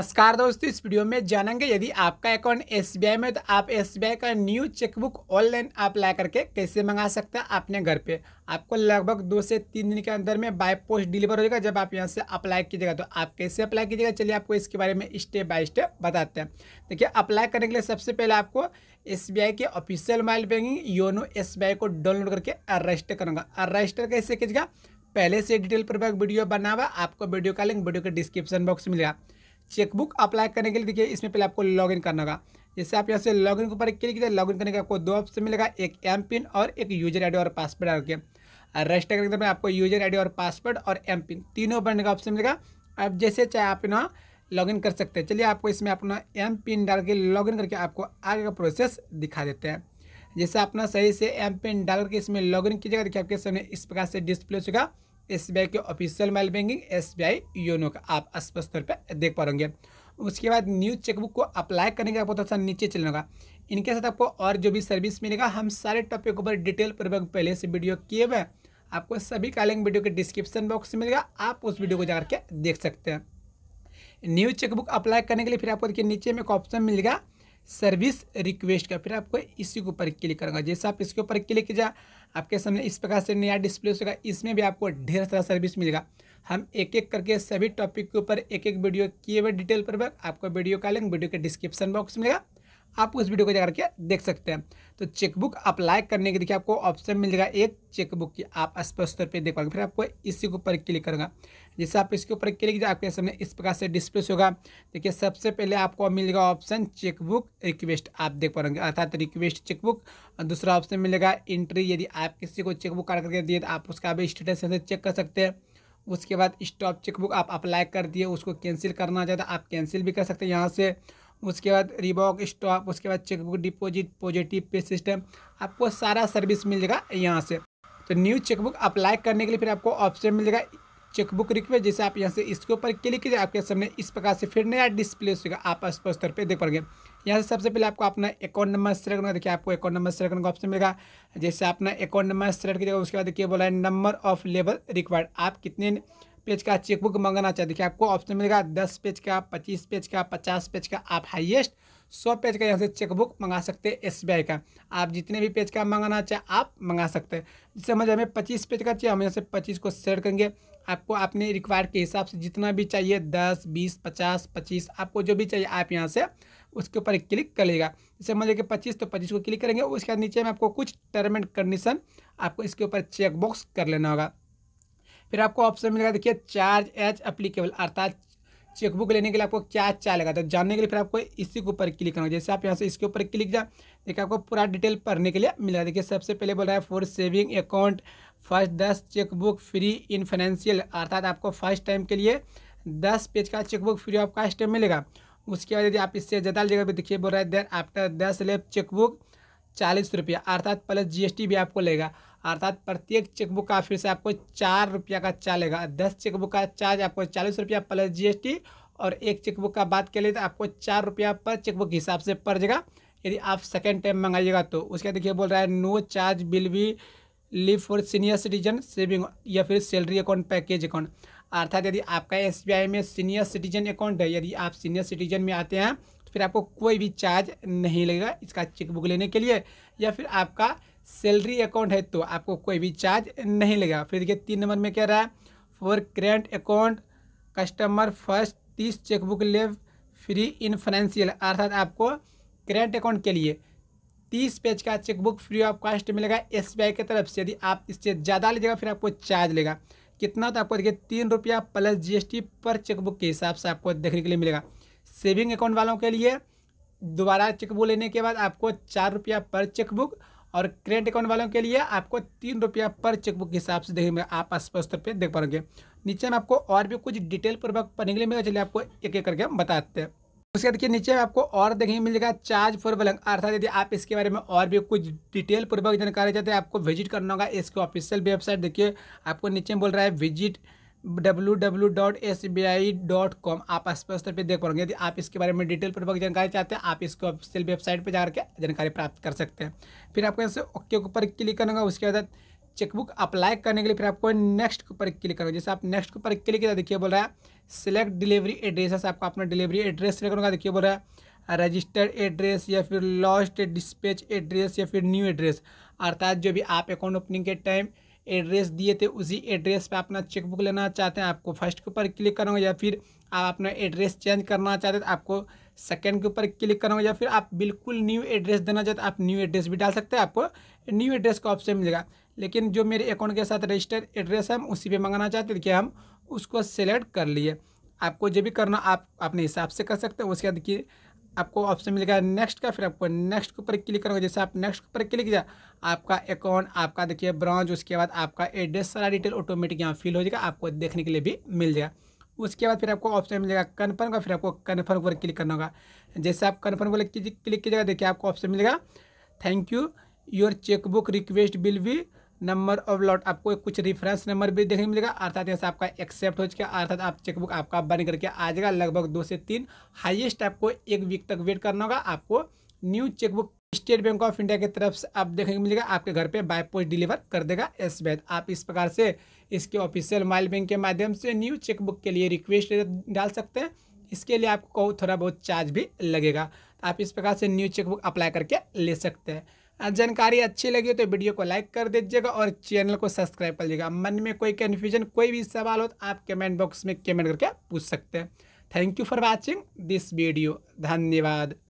नमस्कार दोस्तों इस वीडियो में जानेंगे यदि आपका अकाउंट एसबीआई में तो आप एसबीआई का न्यू चेकबुक ऑनलाइन अप्लाई करके कैसे मंगा सकते हैं अपने घर पे आपको लगभग दो से तीन दिन के अंदर में बाय पोस्ट डिलीवर हो जाएगा जब आप यहाँ से अप्लाई कीजिएगा तो आप कैसे अप्लाई कीजिएगा चलिए आपको इसके बारे में स्टेप बाय स्टेप बताते हैं देखिए अप्लाई करने के लिए सबसे पहले आपको एस के official mobile banking YONO S को डाउनलोड करके रजिस्टर करूँगा रजिस्टर कैसे कीजिएगा पहले से डिटेल पर वीडियो बना हुआ आपको वीडियो का लिंक वीडियो के डिस्क्रिप्शन बॉक्स में मिलेगा चेकबुक अप्लाई करने के लिए देखिए इसमें पहले आपको लॉगिन करना होगा जैसे आप यहाँ से लॉगिन के ऊपर क्लिक किया लॉगिन करने का आपको दो ऑप्शन मिलेगा एक एम पिन और एक यूजर आईडी और पासवर्ड डाल के रजिस्टर करने के आपको यूजर आईडी और पासवर्ड और एम पिन तीनों बनने का ऑप्शन मिलेगा आप जैसे चाहे आप लॉग लॉगिन कर सकते हैं चलिए आपको इसमें अपना एम पिन डाल के लॉगिन करके आपको आगे का प्रोसेस दिखा देते हैं जैसे अपना सही से एम पिन डाल करके इसमें लॉगिन कीजिएगा देखिए आपके सामने इस प्रकार से डिस्प्ले होगा एस के official mobile banking S YONO का आप स्पष्ट तौर पर देख पाओगे उसके बाद न्यू चेकबुक को अप्लाई करने का बहुत अच्छा नीचे चलने का इनके साथ आपको और जो भी सर्विस मिलेगा हम सारे टॉपिक ऊपर डिटेल पूर्वक पहले से वीडियो किए हुए हैं आपको सभी का लिंक वीडियो के डिस्क्रिप्शन बॉक्स में मिलेगा आप उस वीडियो को जाकर के देख सकते हैं न्यू चेकबुक अप्लाई करने के लिए फिर आपको देखिए नीचे में एक ऑप्शन मिलेगा सर्विस रिक्वेस्ट का फिर आपको इसी के ऊपर क्लिक करूँगा जैसे आप इसके ऊपर क्लिक किया आपके सामने इस प्रकार से नया डिस्प्ले होगा इसमें भी आपको ढेर सारा सर्विस मिलेगा हम एक एक करके सभी टॉपिक के ऊपर एक एक वीडियो किए हुए डिटेल पर आपको वीडियो का लिंक वीडियो के डिस्क्रिप्शन बॉक्स मिलेगा आप उस वीडियो को जाकर के देख सकते हैं तो चेकबुक अप्लाई करने के देखिए आपको ऑप्शन मिल जाएगा एक चेकबुक की आप स्पष्ट तौर पे देख पाओगे फिर आपको इसी के ऊपर क्लिक करूँगा जैसे आप इसके ऊपर क्लिक कीजिए आपके सामने इस प्रकार से डिस्प्ले होगा देखिए सबसे पहले आपको मिलेगा ऑप्शन चेकबुक रिक्वेस्ट आप देख पाएंगे अर्थात रिक्वेस्ट चेकबुक दूसरा ऑप्शन मिलेगा एंट्री यदि आप किसी को चेकबुक काट करके दिए तो आप उसका भी स्टेटस चेक कर सकते हैं उसके बाद स्टॉप चेकबुक आप अप्लाई कर दिए उसको कैंसिल करना चाहते तो आप कैंसिल भी कर सकते हैं यहाँ से उसके बाद रिबॉक स्टॉप उसके बाद chequebook deposit positive pay system आपको सारा सर्विस मिल जाएगा यहाँ से तो न्यू चेकबुक अप्लाई करने के लिए फिर आपको ऑप्शन मिल जाएगा चेकबुक रिक्वेस्ट जैसे आप यहाँ से इसके ऊपर क्लिक कीजिए आपके सामने इस प्रकार से फिर नया डिस्प्ले होगा आप स्पष्ट तौर पर देख पड़ेंगे यहाँ से सबसे पहले आपको अपना अकाउंट नंबर सेलेक्ट करना देखिए आपको अकाउंट नंबर सेलेक्ट करने का ऑप्शन मिलेगा जैसे अपना अकाउंट नंबर सेलेक्ट कीजिएगा उसके बाद देखिए बोला है नंबर ऑफ लेबर रिक्वायर्ड आप कितने पेज का चेकबुक मंगाना चाहिए देखिए आपको ऑप्शन मिलेगा दस पेज का पच्चीस पेज का पचास पेज का आप हाइएस्ट सौ पेज का यहाँ से चेकबुक मंगा सकते हैं एस का आप जितने भी पेज का मंगाना चाहे आप मंगा सकते हैं जिससे मुझे हमें पच्चीस पेज का चाहिए हम यहाँ से पच्चीस को सेट करेंगे आपको अपने रिक्वायर के हिसाब से जितना भी चाहिए दस बीस पचास पच्चीस आपको जो भी चाहिए आप यहाँ से उसके ऊपर क्लिक कर लेगा जैसे मान लीजिए पच्चीस तो पच्चीस को क्लिक करेंगे उसके बाद नीचे में आपको कुछ टर्म एंड कंडीशन आपको इसके ऊपर चेकबॉक्स कर लेना होगा फिर आपको ऑप्शन मिलेगा देखिए चार्ज एज अप्लीकेबल अर्थात चेकबुक लेने के लिए आपको क्या चार्ज लगा था तो जानने के लिए फिर आपको इसी के ऊपर क्लिक करना जैसे आप यहाँ से इसके ऊपर क्लिक जाए देखिए आपको पूरा डिटेल पढ़ने के लिए मिलेगा देखिए सबसे पहले बोल रहा है फॉर सेविंग अकाउंट फर्स्ट दस चेकबुक फ्री इन फाइनेंशियल अर्थात आपको फर्स्ट टाइम के लिए दस पेज का चेकबुक फ्री आपका इस टाइम मिलेगा उसके बाद यदि आप इससे ज़्यादा जगह पर तो देखिए बोल रहा है देर आफ्टर दस लेफ चेकबुक चालीस रुपया अर्थात प्लस जीएसटी भी आपको लेगा अर्थात प्रत्येक चेकबुक का फिर से आपको चार रुपया का चार्ज लेगा दस चेकबुक का चार्ज आपको चालीस रुपया प्लस जीएसटी और एक चेकबुक का बात कर ले तो आपको चार रुपया पर चेकबुक हिसाब से पड़ जाएगा यदि आप सेकेंड टाइम मंगाइएगा तो उसके बाद देखिए बोल रहा है no charge will be levied for senior citizen saving या फिर सैलरी अकाउंट पैकेज अकाउंट अर्थात यदि आपका एस में सीनियर सिटीजन अकाउंट है यदि आप सीनियर सिटीजन में आते हैं तो फिर आपको कोई भी चार्ज नहीं लगेगा इसका चेकबुक लेने के लिए या फिर आपका सैलरी अकाउंट है तो आपको कोई भी चार्ज नहीं लगेगा फिर देखिए तीन नंबर में क्या रहा है for current account customer first तीस chequebook leaf free in financial अर्थात आपको करेंट अकाउंट के लिए तीस पेज का चेकबुक फ्री ऑफ कॉस्ट मिलेगा एस बी आई की तरफ से यदि आप इससे ज़्यादा लीजिएगा फिर आपको चार्ज लेगा कितना तो आपको देखिए तीन रुपया प्लस जीएसटी पर चेकबुक के हिसाब से आपको देखने के लिए मिलेगा सेविंग अकाउंट वालों के लिए दोबारा चेकबुक लेने के बाद आपको चार रुपया पर चेकबुक और करेंट अकाउंट वालों के लिए आपको तीन रुपया पर चेकबुक के हिसाब से देखेंगे आप स्पष्ट रूप देख पाओगे नीचे में आपको और भी कुछ डिटेल पूर्वक पढ़ने के लिए मिलेगा चलिए आपको एक एक करके बताते हैं उसके बाद देखिए नीचे में आपको और देखने को मिलेगा चार्ज फॉर बलंग अर्थात यदि आप इसके बारे में और भी कुछ डिटेल पूर्वक जानकारी चाहते हैं आपको विजिट करना होगा इसके ऑफिशियल वेबसाइट देखिए आपको नीचे में बोल रहा है visit W W dot S B I dot com आप स्पष्ट तौर पर देख पाओगे यदि आप इसके बारे में डिटेल पूर्वक जानकारी चाहते हैं आप इसको ऑफिशियल वेबसाइट पर जाकर जानकारी प्राप्त कर सकते हैं फिर आपको से ओके के ऊपर क्लिक करना होगा उसके बाद चेकबुक अप्लाई करने के लिए फिर आपको नेक्स्ट के ऊपर क्लिक करोगे जैसे आप नेक्स्ट के ऊपर क्लिक किया देखिए बोल रहा है सिलेक्ट डिलीवरी एड्रेस आपका अपना डिलीवरी एड्रेस सिलेक्ट होगा देखिए बोल रहा है रजिस्टर्ड एड्रेस या फिर लॉस्ट डिस्पैच एड्रेस या फिर न्यू एड्रेस अर्थात जो भी आप अकाउंट ओपनिंग के टाइम एड्रेस दिए थे उसी एड्रेस पे अपना चेकबुक लेना चाहते हैं आपको फर्स्ट के ऊपर क्लिक करोगे या फिर आप अपना एड्रेस चेंज करना चाहते हैं तो आपको सेकंड के ऊपर क्लिक करोगे या फिर आप बिल्कुल न्यू एड्रेस देना चाहते आप न्यू एड्रेस भी डाल सकते हैं आपको न्यू एड्रेस का ऑप्शन मिलेगा लेकिन जो मेरे अकाउंट के साथ रजिस्टर्ड एड्रेस है हम उसी पर मंगाना चाहते हैं कि हम उसको सेलेक्ट कर लिए आपको जो भी करना आप अपने हिसाब से कर सकते हैं उसके बाद कि आपको ऑप्शन मिलेगा नेक्स्ट का फिर आपको नेक्स्ट के ऊपर क्लिक करोगे जैसे आप नेक्स्ट के ऊपर क्लिक किया आपका अकाउंट आपका देखिए ब्रांच उसके बाद आपका एड्रेस सारा डिटेल ऑटोमेटिक यहाँ फिल हो जाएगा आपको देखने के लिए भी मिल जाएगा उसके बाद फिर आपको ऑप्शन मिलेगा कन्फर्म का फिर आपको कन्फर्म पर क्लिक करना होगा जैसे आप कन्फर्म पर क्लिक कीजिएगा देखिए आपको ऑप्शन मिलेगा thank you your chequebook request bill भी नंबर ऑफ लॉट आपको कुछ रेफरेंस नंबर भी देखने मिलेगा अर्थात यहाँ से आपका एक्सेप्ट हो चुका है अर्थात आप चेकबुक आपका बन करके आ जाएगा लगभग दो से तीन हाईएस्ट आपको एक वीक तक वेट करना होगा आपको new chequebook State Bank of India की तरफ से आप देखने को मिलेगा आपके घर पे बाय पोस्ट डिलीवर कर देगा एस आप इस प्रकार से इसके ऑफिशियल मोबाइल बैंक के माध्यम से न्यू चेकबुक के लिए रिक्वेस्ट डाल सकते हैं इसके लिए आपको थोड़ा बहुत चार्ज भी लगेगा आप इस प्रकार से न्यू चेकबुक अप्लाई करके ले सकते हैं जानकारी अच्छी लगी हो तो वीडियो को लाइक कर दीजिएगा और चैनल को सब्सक्राइब कर लीजिएगा मन में कोई कन्फ्यूजन कोई भी सवाल हो तो आप कमेंट बॉक्स में कमेंट करके पूछ सकते हैं thank you for watching this video धन्यवाद